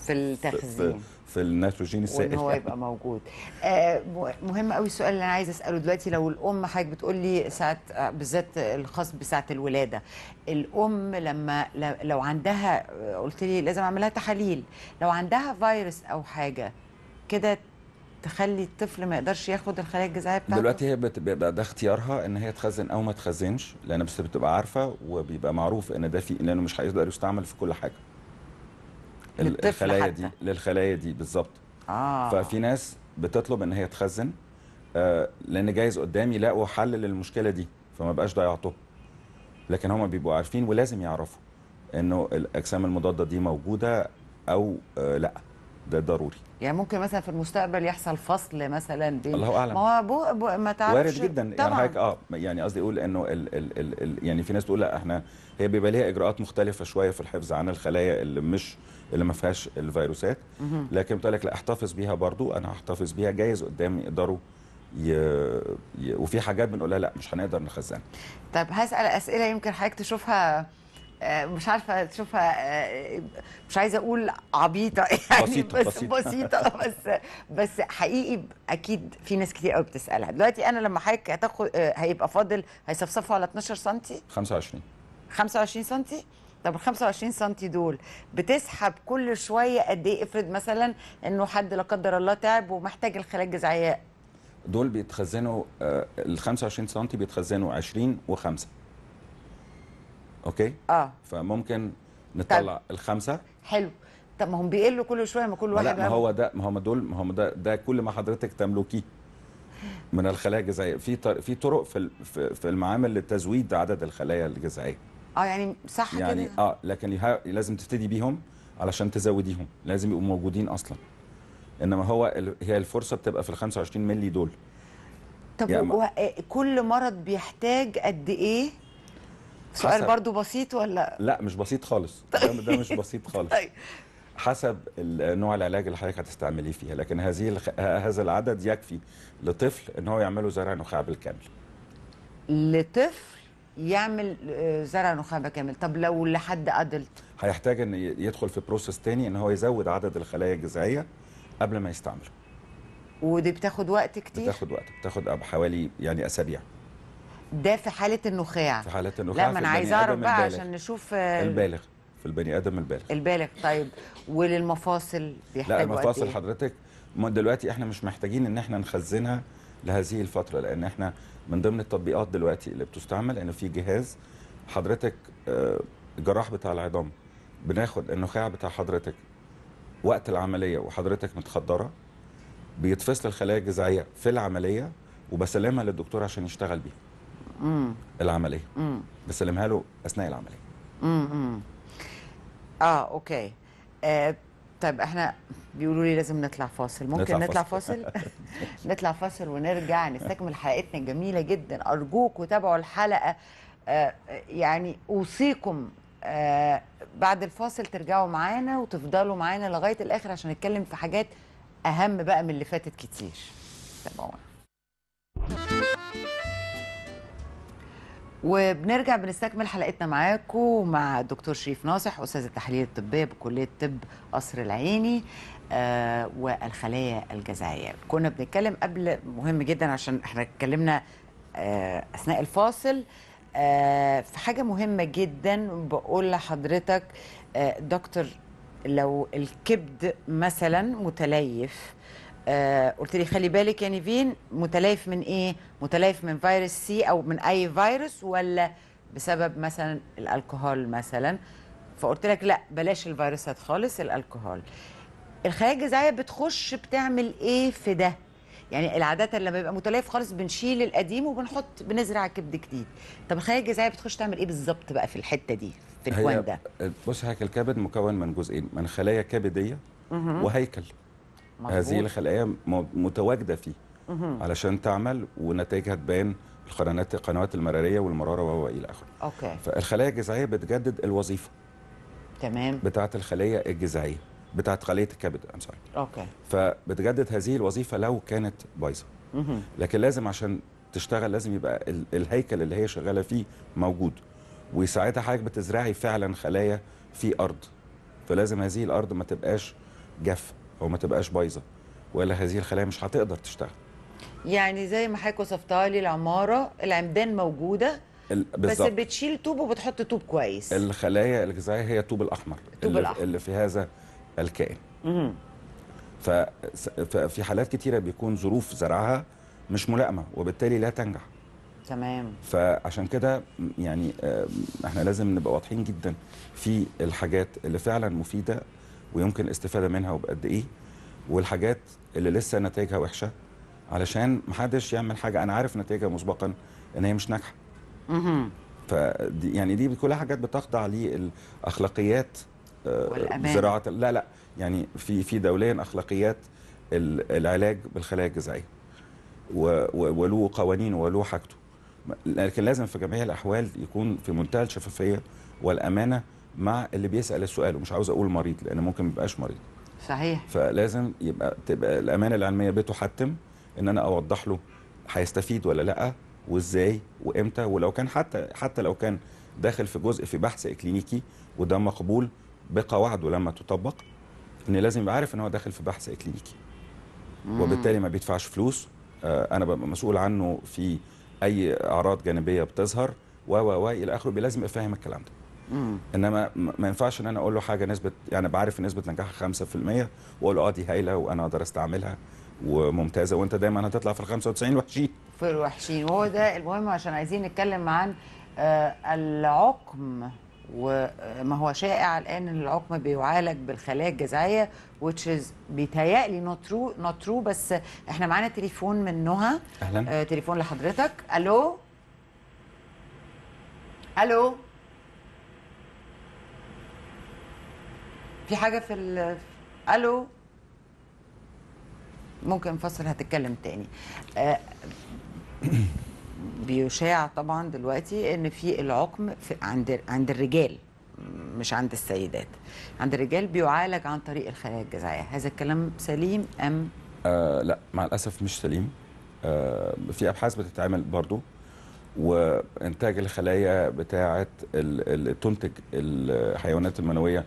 [SPEAKER 2] في التخزين في النيتروجين السائل هو يبقى
[SPEAKER 1] موجود آه، مهم قوي السؤال اللي انا عايزه اساله دلوقتي لو الام حضرتك بتقول لي ساعه آه، بالذات الخاص بساعه الولاده الام لما لو عندها آه، قلت لي لازم اعملها تحاليل لو عندها فيروس او حاجه كده تخلي الطفل ما يقدرش ياخد الخلايا الجذعيه بتاعته
[SPEAKER 2] دلوقتي هي بيبقى ده اختيارها ان هي تخزن او ما تخزنش لان بس بتبقى عارفه وبيبقى معروف ان ده في لانه مش هيقدر يستعمل في كل حاجه الخلايا دي للخلايا دي بالظبط آه. ففي ناس بتطلب ان هي تخزن آه لان جايز قدام يلاقوا حل للمشكله دي فما بقاش ضيعته لكن هم بيبقوا عارفين ولازم يعرفوا انه الاجسام المضاده دي موجوده او آه لا ده ضروري
[SPEAKER 1] يعني ممكن مثلا في المستقبل يحصل فصل مثلا بين الله اعلم ما هو بو بو ما تعرفش وارد جدا يعني طبعا. يعني
[SPEAKER 2] اه يعني قصدي اقول انه ال ال ال ال يعني في ناس تقول لا احنا هي بيبقى ليها اجراءات مختلفه شويه في الحفظ عن الخلايا اللي مش اللي ما فيهاش الفيروسات لكن بتقول لك لا احتفظ بيها برضو انا هحتفظ بيها جايز قدام يقدروا ي... ي... وفي حاجات بنقولها لا مش هنقدر نخزنها
[SPEAKER 1] طب هسال اسئله يمكن حضرتك تشوفها آه، مش عارفه تشوفها آه، مش عايزه اقول عبيطه *laughs* يعني بسيطة بس بسيطة. بسيطه *laughs* بس بس حقيقي اكيد في ناس كتير قوي بتسالها دلوقتي انا لما حضرتك هتاخد آه، هيبقى فاضل هيصفصفوا على 12 سم 25 25 سم طب ال 25 سم دول بتسحب كل شويه قد ايه افرض مثلا انه حد لا قدر الله تعب ومحتاج الخلايا الجذعيه
[SPEAKER 2] دول بيتخزنوا آه، ال 25 سم بيتخزنوا 20 و5 اوكي اه فممكن نطلع طيب. الخمسه
[SPEAKER 1] حلو طب ما هم بيقلوا كل شويه ما كل واحد لا ما هو
[SPEAKER 2] ده ما هم دول ما هم ده ده كل ما حضرتك تملكيه من الخلايا الجذعيه في في طرق في في المعامل للتزويد عدد الخلايا الجذعيه
[SPEAKER 1] اه يعني صح يعني كده
[SPEAKER 2] اه لكن لازم تبتدي بيهم علشان تزوديهم لازم يبقوا موجودين اصلا انما هو هي الفرصه بتبقى في ال 25 مللي دول
[SPEAKER 1] طب يعني كل مرض بيحتاج قد ايه سؤال برضو بسيط ولا
[SPEAKER 2] لا مش بسيط خالص طيب. *laughs* ده مش بسيط خالص طيب. حسب نوع العلاج اللي حضرتك هتستعمليه فيها لكن هذه هذا العدد يكفي لطفل ان هو يعمله زرع نخاع بالكامل
[SPEAKER 1] لطفل يعمل آه، زرع نخامه كامل طب لو لحد ادلت
[SPEAKER 2] هيحتاج ان يدخل في بروسيس تاني ان هو يزود عدد الخلايا الجذعيه قبل ما يستعمله
[SPEAKER 1] ودي بتاخد وقت كتير بتاخد
[SPEAKER 2] وقت بتاخد حوالي يعني اسابيع
[SPEAKER 1] ده في حاله النخاع في حاله
[SPEAKER 2] النخاع لا ما انا عايزه اعرف بقى عشان
[SPEAKER 1] نشوف آه، البالغ
[SPEAKER 2] في البني ادم البالغ
[SPEAKER 1] البالغ طيب وللمفاصل بيحتاج لا المفاصل إيه؟
[SPEAKER 2] حضرتك ما دلوقتي احنا مش محتاجين ان احنا نخزنها لهذه الفتره لان احنا من ضمن التطبيقات دلوقتي اللي بتستعمل انه في جهاز حضرتك آه، الجراح بتاع العظام بناخد النخاع بتاع حضرتك وقت العمليه وحضرتك متخدره بيتفصل الخلايا الجذعيه في العمليه وبسلمها للدكتور عشان يشتغل بيها العمليه مم. بسلمها له اثناء العمليه
[SPEAKER 1] مم. اه اوكي آه طيب احنا بيقولوا لي لازم نطلع فاصل ممكن نطلع, نطلع فاصل, *laughs* *laughs* نطلع فاصل ونرجع نستكمل حلقتنا الجميله جدا ارجوكم تابعوا الحلقه آه، آه، يعني اوصيكم آه، بعد الفاصل ترجعوا معانا وتفضلوا معانا لغايه الاخر عشان نتكلم في حاجات اهم بقى من اللي فاتت كتير تابعونا وبنرجع بنستكمل حلقتنا معاكم مع الدكتور شريف ناصح استاذ التحاليل الطبيه بكليه طب قصر العيني آه والخلايا الجذعيه كنا بنتكلم قبل مهم جدا عشان احنا اتكلمنا آه اثناء الفاصل آه في حاجه مهمه جدا بقول لحضرتك آه، دكتور لو الكبد مثلا متليف آه قلت لي خلي بالك يا نيفين متليف من ايه متليف من فيروس سي او من اي فيروس ولا بسبب مثلا الالكهول مثلا فقلت لك لا بلاش الفيروسات خالص الالكهول الخلايا الجذعيه بتخش بتعمل ايه في ده يعني العادة لما بيبقى متليف خالص بنشيل القديم وبنحط بنزرع كبد جديد طب الخلايا الجذعيه بتخش تعمل ايه بالظبط بقى في الحته دي في الكوان ده
[SPEAKER 2] بص حضرتك الكبد مكون من جزئين من خلايا كبديه وهيكل مزبوط. هذه الخلايا متواجده فيه علشان تعمل ونتائجها تبان القنوات القنوات المراريه والمراره وهو الى اخره اوكي فالخلايا الجذعيه بتجدد الوظيفه تمام بتاعه الخليه الجذعيه بتاعه خليه الكبد ام سوري اوكي فبتجدد هذه الوظيفه لو كانت بايظه لكن لازم عشان تشتغل لازم يبقى الهيكل اللي هي شغاله فيه موجود وساعتها حضرتك بتزرعي فعلا خلايا في ارض فلازم هذه الارض ما تبقاش جافه او ما تبقاش بايظه والا هذه الخلايا مش هتقدر تشتغل
[SPEAKER 1] يعني زي ما حضرتك وصفتها لي العماره العمدان موجوده بس بتشيل طوب وبتحط طوب كويس
[SPEAKER 2] الخلايا الغذائيه هي الطوب الاحمر الطوب اللي, الأحمر. اللي في هذا الكائن ففي حالات كتيره بيكون ظروف زرعها مش ملائمه وبالتالي لا تنجح تمام فعشان كده يعني آه، احنا لازم نبقى واضحين جدا في الحاجات اللي فعلا مفيده ويمكن الاستفاده منها وبقد ايه والحاجات اللي لسه نتائجها وحشه علشان محدش يعمل حاجه انا عارف نتائجها مسبقا ان هي مش ناجحه. فدي يعني دي كلها حاجات بتخضع للاخلاقيات آه، زراعه لا لا يعني في في دوليا اخلاقيات العلاج بالخلايا الجذعيه وله قوانين وله حاجته لكن لازم في جميع الاحوال يكون في منتهى الشفافيه والامانه مع اللي بيسال السؤال ومش عاوز اقول مريض لان ممكن ما يبقاش مريض صحيح فلازم يبقى تبقى الامانه العلميه بتحتم ان انا اوضح له هيستفيد ولا لا وازاي وامتى ولو كان حتى حتى لو كان داخل في جزء في بحث اكلينيكي وده مقبول بقواعده لما تطبق ان لازم يبقى عارف ان هو داخل في بحث اكلينيكي وبالتالي ما بيدفعش فلوس آه، انا ببقى مسؤول عنه في اي اعراض جانبيه بتظهر و و و الى اخره لازم يبقى فاهم الكلام ده مم. انما ما ينفعش ان انا اقول له حاجه نسبه يعني بعرف نسبه نجاحها 5% واقول اه دي هايله وانا اقدر استعملها وممتازه وانت دايما هتطلع في ال 95 وحشين
[SPEAKER 1] في الوحشين وهو ده المهم عشان عايزين نتكلم عن آه، العقم وما هو شائع الان ان العقم بيعالج بالخلايا الجذعيه which is بيتهيألي not true not true بس احنا معانا تليفون من نهى اهلا آه، تليفون لحضرتك الو الو في حاجه في ال... الو ممكن نفصل هتتكلم تاني آه، بيشاع طبعا دلوقتي ان في العقم في عند عند الرجال مش عند السيدات عند الرجال بيعالج عن طريق الخلايا الجذعيه هذا الكلام سليم ام آه لا
[SPEAKER 2] مع الاسف مش سليم آه في ابحاث بتتعمل برضو وانتاج الخلايا بتاعه تنتج الحيوانات المنويه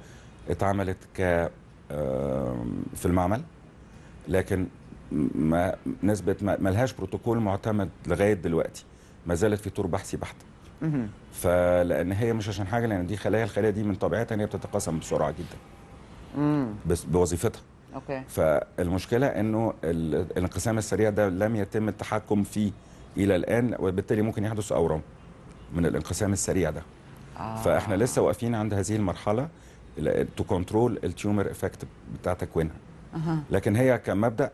[SPEAKER 2] اتعملت ك في المعمل لكن ما نسبة ما لهاش بروتوكول معتمد لغاية دلوقتي ما زالت في طور بحثي بحت فلان هي مش عشان حاجه لان دي خلايا الخلايا دي من طبيعتها ان هي بتتقاسم بسرعه جدا امم بس بوظيفتها اوكي فالمشكله انه الانقسام السريع ده لم يتم التحكم فيه الى الان وبالتالي ممكن يحدث اورام من الانقسام السريع ده آه. فاحنا لسه واقفين عند هذه المرحله تو كنترول التيومر افكت بتاع تكوينها لكن هي كمبدا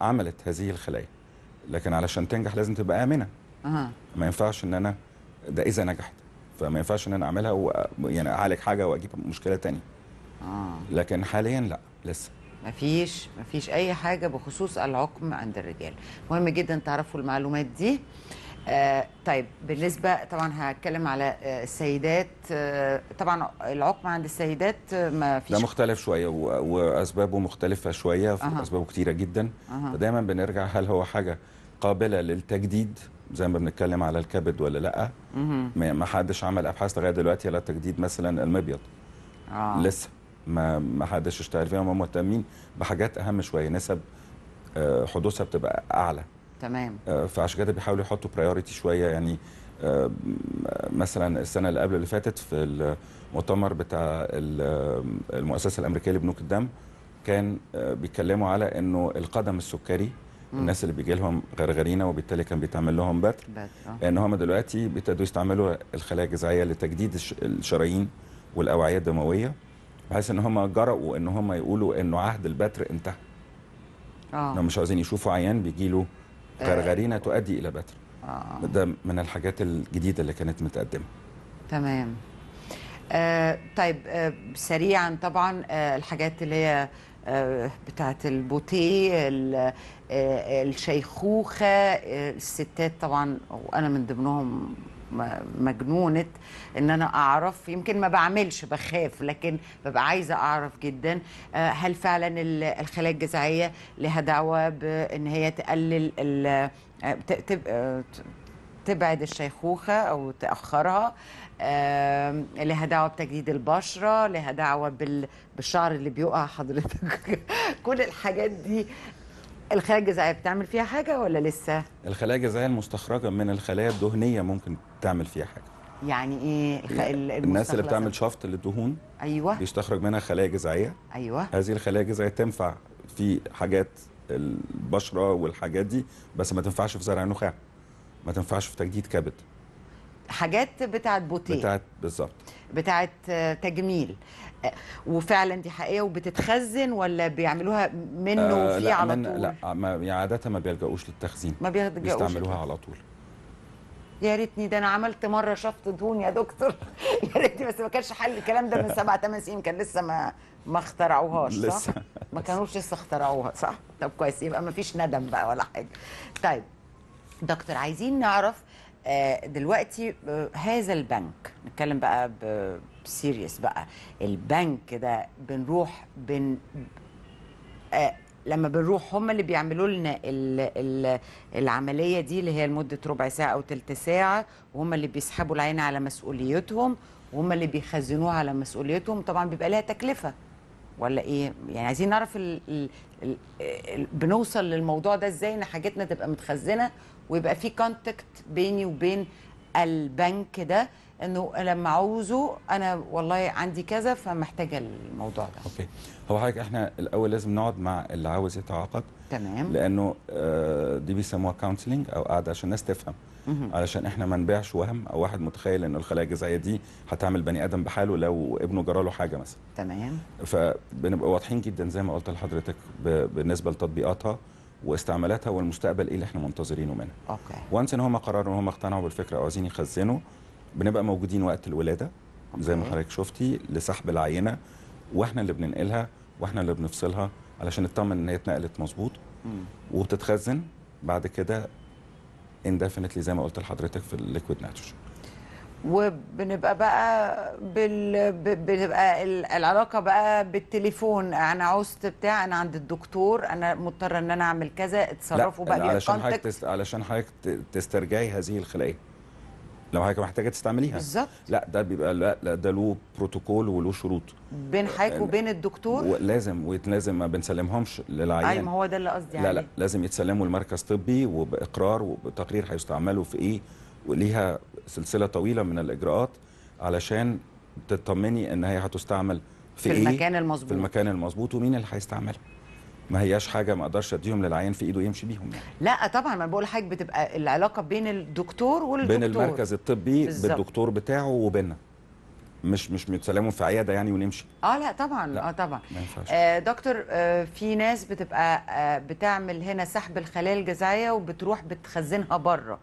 [SPEAKER 2] عملت هذه الخلايا لكن علشان تنجح لازم تبقى امنه ما ينفعش ان انا ده اذا نجحت فما ينفعش ان انا اعملها و... يعني اعالج حاجه واجيب مشكله ثانيه
[SPEAKER 1] آه. لكن حاليا لا لسه مفيش مفيش اي حاجه بخصوص العقم عند الرجال مهم جدا تعرفوا المعلومات دي آه طيب بالنسبة طبعا هتكلم على آه، السيدات آه طبعا العقم عند السيدات آه، ما فيش
[SPEAKER 2] ده مختلف شوية وأسبابه مختلفة شوية أه. أسبابه كتيرة جدا أه. فدايما بنرجع هل هو حاجة قابلة للتجديد زي ما بنتكلم على الكبد ولا لأ ما حدش عمل أبحاث لغاية دلوقتي على تجديد مثلا المبيض آه. لسه ما ما حدش اشتغل فيها هم مهتمين بحاجات أهم شوية نسب آه، حدوثها بتبقى أعلى تمام آه، فعشان كده بيحاولوا يحطوا برايورتي شويه يعني آه، مثلا السنه اللي قبل اللي فاتت في المؤتمر بتاع آه، المؤسسه الامريكيه لبنوك الدم كان بيتكلموا على انه القدم السكري الناس اللي بيجي لهم غرغرينه وبالتالي كان بيتعمل لهم بتر لان هم دلوقتي بيبتدوا يستعملوا الخلايا الجذعيه لتجديد الشرايين والاوعيه الدمويه بحيث ان هم جرؤوا ان هم يقولوا انه عهد البتر انتهى آه. مش عايزين يشوفوا عيان بيجي له غرغرينا آه. تؤدي الى بتر آه. ده من الحاجات الجديده اللي كانت
[SPEAKER 1] متقدمه تمام آه طيب آه سريعا طبعا آه الحاجات اللي هي آه بتاعه البوتيه آه الشيخوخه آه الستات طبعا وانا من ضمنهم مجنونه ان انا اعرف يمكن ما بعملش بخاف لكن ببقى عايزه اعرف جدا آه، هل فعلا الخلايا الجذعيه لها دعوه بان هي تقلل آه، آه، تبعد الشيخوخه او تاخرها لها دعوه بتجديد البشره لها دعوه بالشعر اللي بيقع حضرتك *laughs* كل الحاجات دي الخلايا الجذعيه بتعمل فيها حاجه ولا لسه
[SPEAKER 2] الخلايا الجذعيه المستخرجه من الخلايا الدهنيه ممكن تعمل فيها
[SPEAKER 1] حاجه يعني ايه خ... يعني الناس اللي بتعمل
[SPEAKER 2] شفط للدهون ايوه بيستخرج منها خلايا جذعيه ايوه هذه الخلايا الجذعيه تنفع في حاجات البشره والحاجات دي بس ما تنفعش في زرع النخاع ما تنفعش في تجديد كبد
[SPEAKER 1] حاجات بتاعت بوتيه بتاعت بالظبط بتاعت تجميل وفعلا دي حقيقه وبتتخزن ولا بيعملوها منه آه وفي على من طول؟ لا
[SPEAKER 2] آه، ما يعني عاده ما بيلجأوش للتخزين ما بيلجأوش بيستعملوها على طول
[SPEAKER 1] يا ريتني ده انا عملت مره شفط دهون يا دكتور *laughs* يا ريتني بس ما كانش حل الكلام ده من سبع ثمان سنين كان لسه ما ما اخترعوهاش صح؟ لسه ما كانوش لسه اخترعوها صح؟ طب كويس يبقى ما فيش ندم بقى ولا حاجه. طيب دكتور عايزين نعرف آه، دلوقتي آه، هذا البنك نتكلم بقى بسيريس بقى البنك ده بنروح بن آه، لما بنروح هم اللي بيعملوا لنا العمليه دي اللي هي لمده ربع ساعه او ثلث ساعه وهم اللي بيسحبوا العين على مسؤوليتهم وهم اللي بيخزنوها على مسؤوليتهم طبعا بيبقى لها تكلفه ولا ايه يعني عايزين نعرف الـ الـ الـ بنوصل للموضوع ده ازاي ان حاجتنا تبقى متخزنه ويبقى في كونتاكت بيني وبين البنك ده انه لما اعوزه انا والله عندي كذا فمحتاجه الموضوع ده
[SPEAKER 2] اوكي هو حضرتك احنا الاول لازم نقعد مع اللي عاوز يتعاقد تمام لانه آه، دي بيسموها كونسلنج او قاعده عشان الناس تفهم علشان احنا ما نبيعش وهم او واحد متخيل ان الخلايا الجذعيه دي هتعمل بني ادم بحاله لو ابنه جرى له حاجه مثلا تمام فبنبقى واضحين جدا زي ما قلت لحضرتك بالنسبه لتطبيقاتها واستعمالاتها والمستقبل ايه اللي احنا منتظرينه منها اوكي وانس ان هم قرروا ان هم اقتنعوا بالفكره وعايزين يخزنوا بنبقى موجودين وقت الولاده أوكي. زي ما حضرتك شفتي لسحب العينه واحنا اللي بننقلها واحنا اللي بنفصلها علشان نطمن ان هي اتنقلت مظبوط وبتتخزن بعد كده اندفنتلي زي ما قلت لحضرتك في الليكويد نيتروجين
[SPEAKER 1] وبنبقى بقى بال... بتبقى العلاقه بقى بالتليفون انا عوزت بتاع انا عند الدكتور انا مضطره ان انا اعمل كذا اتصرفوا بقى علشان حضرتك تست...
[SPEAKER 2] علشان حضرتك تسترجعي هذه الخلايا لو حضرتك محتاجه تستعمليها بالظبط لا ده بيبقى لا, لا ده له بروتوكول وله شروط
[SPEAKER 1] بين حضرتك آه، وبين الدكتور
[SPEAKER 2] لازم ولازم ما بنسلمهمش للعيان اي أيوة، ما
[SPEAKER 1] هو ده اللي قصدي عليه لا لا
[SPEAKER 2] لازم يتسلموا لمركز طبي وباقرار وبتقرير هيستعملوا في ايه وليها سلسله طويله من الاجراءات علشان تطمني ان هي هتستعمل في, في إيه؟ المكان المظبوط في المكان المظبوط ومين اللي هيستعملها ما هياش حاجه ما اقدرش اديهم للعيان في ايده يمشي بيهم
[SPEAKER 1] يعني. لا طبعا ما بقول حاجة بتبقى العلاقه بين الدكتور والدكتور بين المركز
[SPEAKER 2] الطبي بالزبط. بالدكتور بتاعه وبيننا مش مش متسلموا في عياده يعني ونمشي
[SPEAKER 1] اه لا طبعا لا. اه طبعا ما ينفعش آه دكتور آه في ناس بتبقى آه بتعمل هنا سحب الخلايا الجذعيه وبتروح بتخزنها بره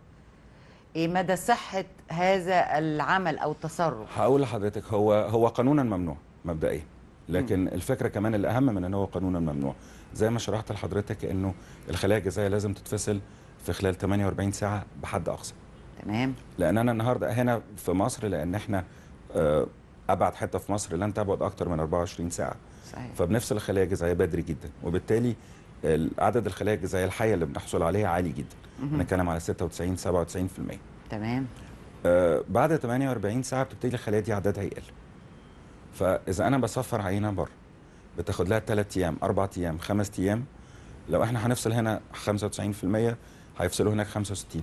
[SPEAKER 1] ايه مدى صحه هذا العمل او التصرف
[SPEAKER 2] هقول لحضرتك هو هو قانونا ممنوع مبدئيا لكن م. الفكره كمان الاهم من ان هو قانونا ممنوع زي ما شرحت لحضرتك انه الخلايا الجذعيه لازم تتفصل في خلال 48 ساعه بحد اقصى تمام لان انا النهارده هنا في مصر لان احنا آه، ابعد حته في مصر لن تبعد اكتر من 24 ساعه صحيح. فبنفصل الخلايا الجذعيه بدري جدا وبالتالي عدد الخلايا الجذعيه الحيه اللي بنحصل عليها عالي جدا بنتكلم على 96 97% تمام آه بعد 48 ساعه بتبتدي الخلايا دي عددها يقل فاذا انا بصفر عينه بره بتاخد لها 3 ايام 4 ايام 5 ايام لو احنا هنفصل هنا 95% هيفصلوا هناك 65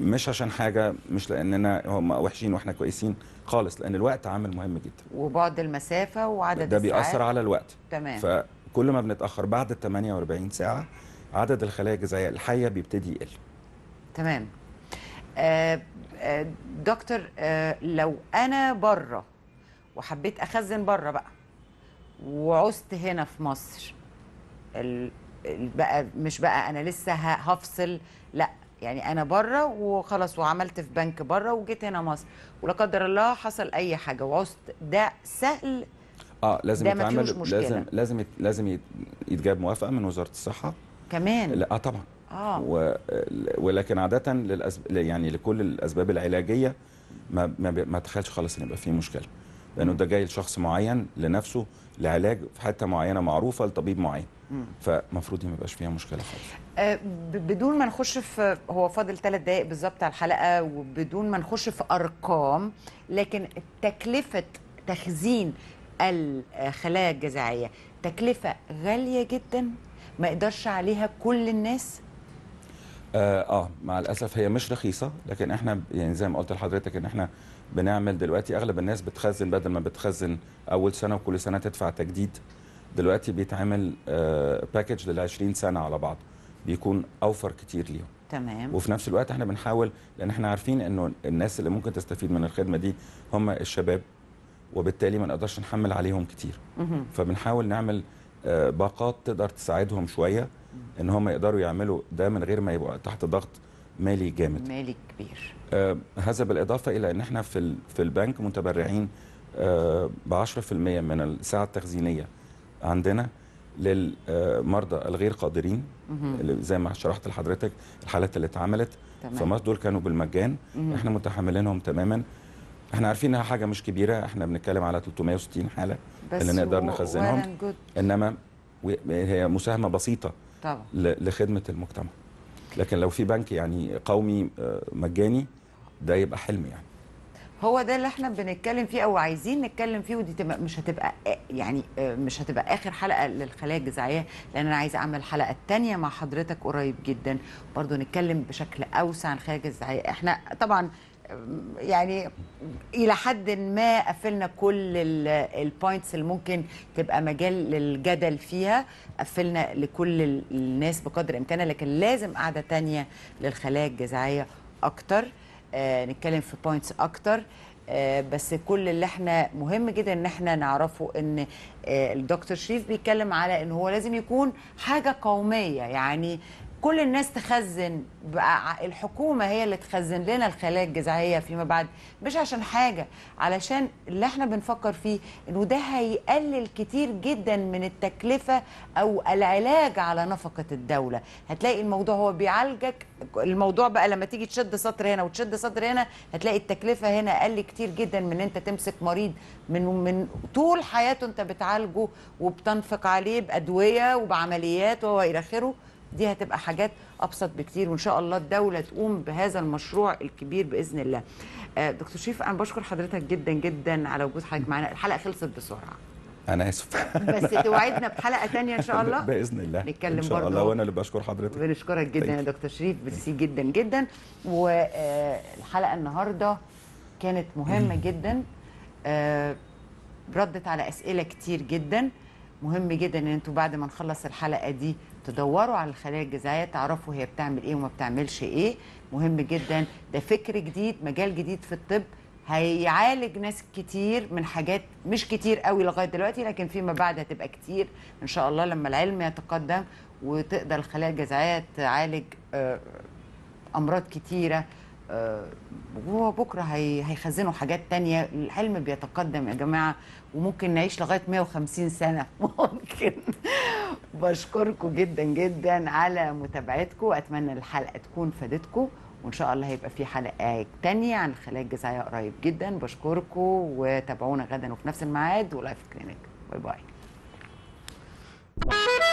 [SPEAKER 2] مش عشان حاجه مش لاننا هم وحشين واحنا كويسين خالص لان الوقت عامل مهم جدا
[SPEAKER 1] وبعد المسافه وعدد ده الساعات ده بيأثر
[SPEAKER 2] على الوقت تمام ف كل ما بنتاخر بعد ال 48 ساعه عدد الخلايا الجذعيه الحيه بيبتدي يقل
[SPEAKER 1] تمام آه، آه، دكتور آه، لو انا بره وحبيت اخزن بره بقى وعزت هنا في مصر ال... بقى مش بقى انا لسه هفصل لا يعني انا بره وخلاص وعملت في بنك بره وجيت هنا مصر ولا قدر الله حصل اي حاجه وعزت ده سهل
[SPEAKER 2] اه لازم يتعمل لازم لازم لازم يتجاب موافقه من وزاره الصحه كمان لا آه طبعا اه و... ولكن عاده للأسب... يعني لكل الاسباب العلاجيه ما ما, ما تخيلش خالص ان يبقى في مشكله لانه ده جاي لشخص معين لنفسه لعلاج في حته معينه معروفه لطبيب معين فالمفروض ما يبقاش فيها مشكله خالص
[SPEAKER 1] أه بدون ما نخش في هو فاضل ثلاث دقائق بالظبط على الحلقه وبدون ما نخش في ارقام لكن تكلفه تخزين الخلايا الجذعيه تكلفه غاليه جدا ما يقدرش عليها كل الناس
[SPEAKER 2] آه, اه مع الاسف هي مش رخيصه لكن احنا يعني زي ما قلت لحضرتك ان احنا بنعمل دلوقتي اغلب الناس بتخزن بدل ما بتخزن اول سنه وكل سنه تدفع تجديد دلوقتي بيتعمل آه باكج لل 20 سنه على بعض بيكون اوفر كتير ليهم تمام وفي نفس الوقت احنا بنحاول لان احنا عارفين انه الناس اللي ممكن تستفيد من الخدمه دي هم الشباب وبالتالي ما نقدرش نحمل عليهم كتير فبنحاول نعمل آه، باقات تقدر تساعدهم شويه ان هم يقدروا يعملوا ده من غير ما يبقوا تحت ضغط مالي جامد
[SPEAKER 1] مالي كبير
[SPEAKER 2] آه، هذا بالاضافه الى ان احنا في في البنك متبرعين آه، ب 10% من الساعه التخزينيه عندنا للمرضى الغير قادرين زي ما شرحت لحضرتك الحالات اللي اتعملت فمرض دول كانوا بالمجان احنا متحملينهم تماما احنا عارفين انها حاجه مش كبيره احنا بنتكلم على 360 حاله بس اللي نقدر نخزنهم انما هي مساهمه بسيطه طبعا لخدمه المجتمع لكن لو في بنك يعني قومي آه، مجاني ده يبقى حلم يعني
[SPEAKER 1] هو ده اللي احنا بنتكلم فيه او عايزين نتكلم فيه ودي تبقى مش هتبقى يعني آه، مش هتبقى اخر حلقه للخلايا الجذعيه لان انا عايز اعمل الحلقه الثانيه مع حضرتك قريب جدا برضو نتكلم بشكل اوسع عن الخلايا الجذعيه احنا طبعا يعني الى حد ما قفلنا كل البوينتس اللي ممكن تبقى مجال للجدل فيها قفلنا لكل الناس بقدر امكانها لكن لازم قاعده تانية للخلايا الجذعيه اكتر آه نتكلم في بوينتس اكتر آه بس كل اللي احنا مهم جدا ان احنا نعرفه ان آه الدكتور شريف بيتكلم على ان هو لازم يكون حاجه قوميه يعني كل الناس تخزن بقى الحكومه هي اللي تخزن لنا الخلايا الجذعيه فيما بعد مش عشان حاجه علشان اللي احنا بنفكر فيه انه ده هيقلل كتير جدا من التكلفه او العلاج على نفقه الدوله هتلاقي الموضوع هو بيعالجك الموضوع بقى لما تيجي تشد سطر هنا وتشد سطر هنا هتلاقي التكلفه هنا اقل كتير جدا من انت تمسك مريض من من طول حياته انت بتعالجه وبتنفق عليه بادويه وبعمليات الى اخره دي هتبقى حاجات ابسط بكتير وان شاء الله الدوله تقوم بهذا المشروع الكبير باذن الله آه، دكتور شريف انا بشكر حضرتك جدا جدا على وجود حضرتك معانا الحلقه خلصت بسرعه
[SPEAKER 2] انا اسف
[SPEAKER 1] *laughs* بس توعدنا بحلقه تانية ان شاء الله باذن الله نتكلم ان شاء برضو الله وانا اللي بشكر حضرتك بنشكرك جدا يا طيب. دكتور شريف ميرسي جدا جدا والحلقه النهارده كانت مهمه جدا آه، ردت على اسئله كتير جدا مهم جدا ان انتوا بعد ما نخلص الحلقه دي تدوروا على الخلايا الجذعيه تعرفوا هي بتعمل ايه وما بتعملش ايه مهم جدا ده فكر جديد مجال جديد في الطب هيعالج ناس كتير من حاجات مش كتير قوي لغايه دلوقتي لكن فيما بعد هتبقى كتير ان شاء الله لما العلم يتقدم وتقدر الخلايا الجذعيه تعالج آه، امراض كتيره آه، وبكره هيخزنوا حاجات تانية العلم بيتقدم يا جماعه وممكن نعيش لغايه 150 سنه *laughs* ممكن بشكركم جدا جدا على متابعتكم اتمنى الحلقه تكون فادتكم وان شاء الله هيبقى في حلقه تانية عن خلايا الجذعيه قريب جدا بشكركم وتابعونا غدا وفي نفس الميعاد ولايف كلينك باي باي